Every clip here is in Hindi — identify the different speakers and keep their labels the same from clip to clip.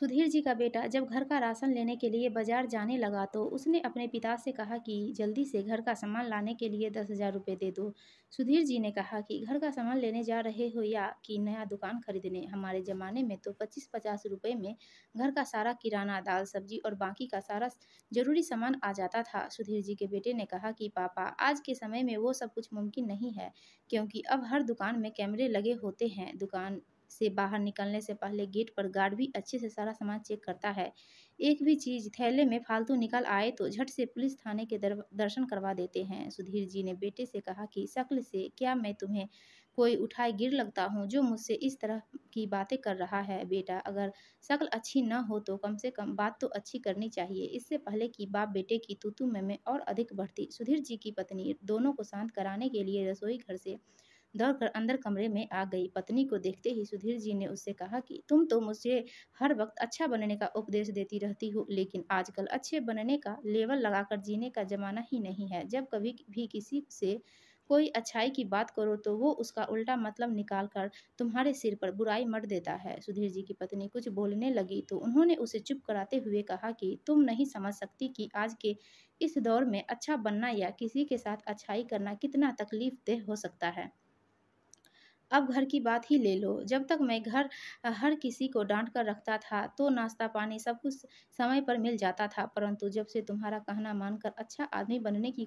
Speaker 1: सुधीर जी का बेटा जब घर का राशन लेने के लिए बाजार जाने लगा तो उसने अपने पिता से कहा कि जल्दी से घर का सामान लाने के लिए दस हज़ार रुपये दे दो सुधीर जी ने कहा कि घर का सामान लेने जा रहे हो या कि नया दुकान खरीदने हमारे ज़माने में तो पच्चीस पचास रुपये में घर का सारा किराना दाल सब्जी और बाकी का सारा ज़रूरी सामान आ जाता था सुधीर जी के बेटे ने कहा कि पापा आज के समय में वो सब कुछ मुमकिन नहीं है क्योंकि अब हर दुकान में कैमरे लगे होते हैं दुकान से बाहर निकलने से पहले गेट पर गार्ड भी अच्छे से सारा सामान चेक करता है एक भी चीज़ थैले में फालतू निकल आए तो झट से पुलिस थाने के दर्शन करवा देते हैं सुधीर जी ने बेटे से कहा कि शक्ल से क्या मैं तुम्हें कोई उठाए गिर लगता हूँ जो मुझसे इस तरह की बातें कर रहा है बेटा अगर शक्ल अच्छी ना हो तो कम से कम बात तो अच्छी करनी चाहिए इससे पहले कि बाप बेटे की तूतू में, में और अधिक बढ़ती सुधीर जी की पत्नी दोनों को शांत कराने के लिए रसोई घर से दौड़कर अंदर कमरे में आ गई पत्नी को देखते ही सुधीर जी ने उससे कहा कि तुम तो मुझे हर वक्त अच्छा बनने का उपदेश देती रहती हो लेकिन आजकल अच्छे बनने का लेवल लगाकर जीने का जमाना ही नहीं है जब कभी भी किसी से कोई अच्छाई की बात करो तो वो उसका उल्टा मतलब निकाल कर तुम्हारे सिर पर बुराई मर देता है सुधीर जी की पत्नी कुछ बोलने लगी तो उन्होंने उसे चुप कराते हुए कहा कि तुम नहीं समझ सकती कि आज के इस दौर में अच्छा बनना या किसी के साथ अच्छाई करना कितना तकलीफ देह हो सकता है अब घर की बात ही ले लो जब तक मैं घर हर किसी को डांट कर रखता था तो नाश्ता पानी सब कुछ समय पर मिल जाता था परंतु जब से तुम्हारा कहना मानकर अच्छा आदमी बनने की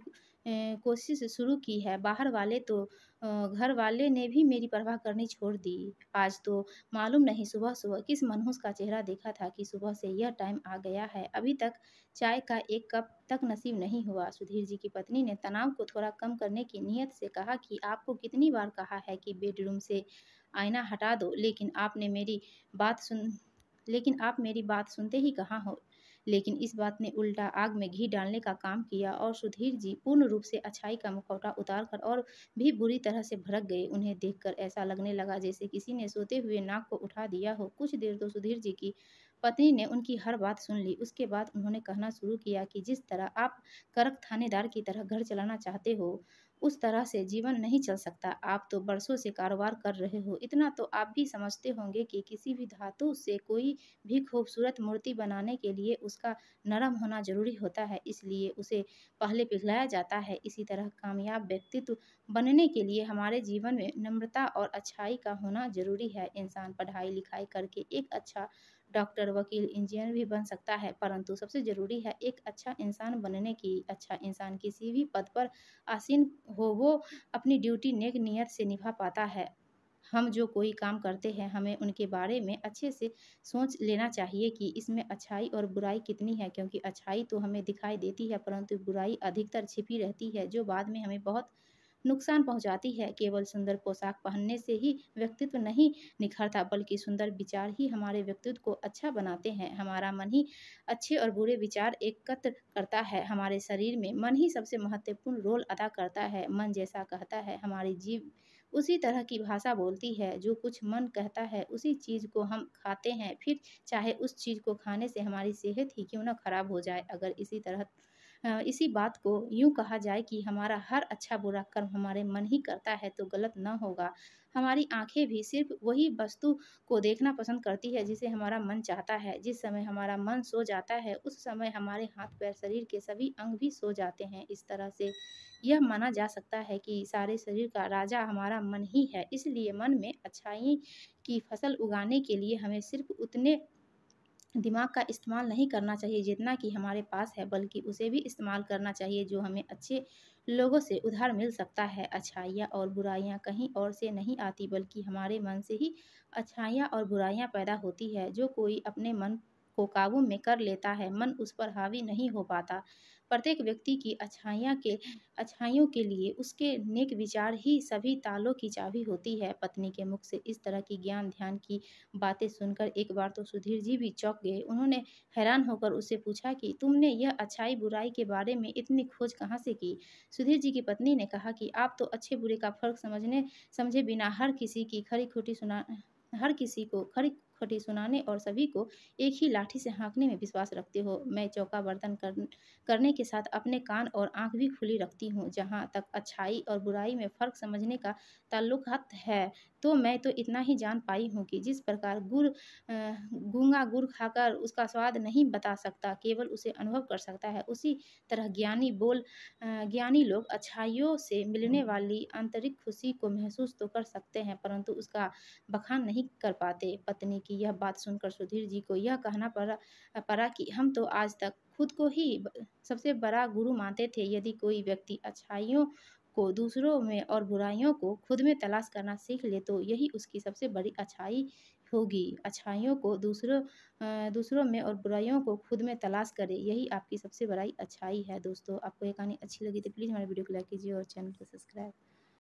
Speaker 1: कोशिश शुरू की है बाहर वाले तो घर वाले ने भी मेरी परवाह करनी छोड़ दी आज तो मालूम नहीं सुबह सुबह किस मनहूस का चेहरा देखा था कि सुबह से यह टाइम आ गया है अभी तक चाय का एक कप तक नसीब नहीं हुआ सुधीर जी की पत्नी ने तनाव को थोड़ा कम करने की नीयत से कहा कि आपको कितनी बार कहा है कि बेडरूम बाथरूम से आईना हटा दो लेकिन आपने मेरी बात सुन लेकिन आप मेरी बात सुनते ही कहाँ हो लेकिन इस बात ने उल्टा आग में घी डालने का काम किया और सुधीर जी पूर्ण रूप से अच्छाई का मुखौटा उतार कर और भी बुरी तरह से भड़क गए उन्हें देखकर ऐसा लगने लगा जैसे किसी ने सोते हुए नाक को उठा दिया हो कुछ देर तो सुधीर जी की पत्नी ने उनकी हर बात सुन ली उसके बाद उन्होंने कहना शुरू किया कि जिस तरह आप करक थानेदार की तरह घर चलाना चाहते हो उस तरह से जीवन नहीं चल सकता आप तो बरसों से कारोबार कर रहे हो इतना तो आप भी समझते होंगे कि किसी भी धातु से कोई भी खूबसूरत मूर्ति बनाने के लिए उसका नरम होना जरूरी होता है इसलिए उसे पहले पिघलाया जाता है इसी तरह कामयाब व्यक्तित्व बनने के लिए हमारे जीवन में नम्रता और अच्छाई का होना जरूरी है इंसान पढ़ाई लिखाई करके एक अच्छा डॉक्टर वकील इंजीनियर भी बन सकता है परंतु सबसे ज़रूरी है एक अच्छा इंसान बनने की अच्छा इंसान किसी भी पद पर आसीन हो वो अपनी ड्यूटी नेक नियत से निभा पाता है हम जो कोई काम करते हैं हमें उनके बारे में अच्छे से सोच लेना चाहिए कि इसमें अच्छाई और बुराई कितनी है क्योंकि अच्छाई तो हमें दिखाई देती है परंतु बुराई अधिकतर छिपी रहती है जो बाद में हमें बहुत नुकसान पहुंचाती है केवल सुंदर पोशाक पहनने से ही व्यक्तित्व नहीं निखरता बल्कि सुंदर विचार ही हमारे व्यक्तित्व को अच्छा बनाते हैं हमारा मन ही अच्छे और बुरे विचार एकत्र करता है हमारे शरीर में मन ही सबसे महत्वपूर्ण रोल अदा करता है मन जैसा कहता है हमारी जीव उसी तरह की भाषा बोलती है जो कुछ मन कहता है उसी चीज़ को हम खाते हैं फिर चाहे उस चीज़ को खाने से हमारी सेहत ही क्यों ना खराब हो जाए अगर इसी तरह इसी बात को यूँ कहा जाए कि हमारा हर अच्छा बुरा कर्म हमारे मन ही करता है तो गलत न होगा हमारी आंखें भी सिर्फ वही वस्तु को देखना पसंद करती है जिसे हमारा मन चाहता है जिस समय हमारा मन सो जाता है उस समय हमारे हाथ पैर शरीर के सभी अंग भी सो जाते हैं इस तरह से यह माना जा सकता है कि सारे शरीर का राजा हमारा मन ही है इसलिए मन में अच्छाई की फसल उगाने के लिए हमें सिर्फ उतने दिमाग का इस्तेमाल नहीं करना चाहिए जितना कि हमारे पास है बल्कि उसे भी इस्तेमाल करना चाहिए जो हमें अच्छे लोगों से उधार मिल सकता है अच्छाइयाँ और बुराइयाँ कहीं और से नहीं आती बल्कि हमारे मन से ही अच्छाइयाँ और बुराइयाँ पैदा होती है जो कोई अपने मन को काबू में कर लेता है मन उस पर हावी नहीं हो पाता प्रत्येक व्यक्ति की अच्छाइयाँ के अच्छाइयों के लिए उसके नेक विचार ही सभी तालों की चाबी होती है पत्नी के मुख से इस तरह की ज्ञान ध्यान की बातें सुनकर एक बार तो सुधीर जी भी चौंक गए उन्होंने हैरान होकर उससे पूछा कि तुमने यह अच्छाई बुराई के बारे में इतनी खोज कहाँ से की सुधीर जी की पत्नी ने कहा कि आप तो अच्छे बुरे का फर्क समझने समझे बिना हर किसी की खरी खोटी सुना हर किसी को खरी कटी सुनाने और सभी को एक ही लाठी से हाँकने में विश्वास रखते हो मैं चौका बर्तन कर, करने के साथ अपने कान और आंख भी खुली रखती हूँ जहाँ तक अच्छाई और बुराई में फ़र्क समझने का ताल्लुक है तो मैं तो इतना ही जान पाई हूँ कि जिस प्रकार गुड़ गूंगा गुड़ खाकर उसका स्वाद नहीं बता सकता केवल उसे अनुभव कर सकता है उसी तरह ज्ञानी बोल ज्ञानी लोग अच्छाइयों से मिलने हाँ। वाली आंतरिक खुशी को महसूस तो कर सकते हैं परंतु उसका बखान नहीं कर पाते पत्नी की यह बात सुनकर सुधीर जी को यह कहना पड़ा पड़ा कि हम तो आज तक खुद को ही सबसे बड़ा गुरु मानते थे यदि कोई व्यक्ति अच्छाइयों को दूसरों में और बुराइयों को खुद में तलाश करना सीख ले तो यही उसकी सबसे बड़ी अच्छाई होगी अच्छाइयों को दूसरों दूसरों में और बुराइयों को खुद में तलाश करें यही आपकी सबसे बड़ी अच्छाई है दोस्तों आपको ये कहानी अच्छी लगी तो प्लीज़ हमारे वीडियो को लाइक कीजिए और चैनल को सब्सक्राइब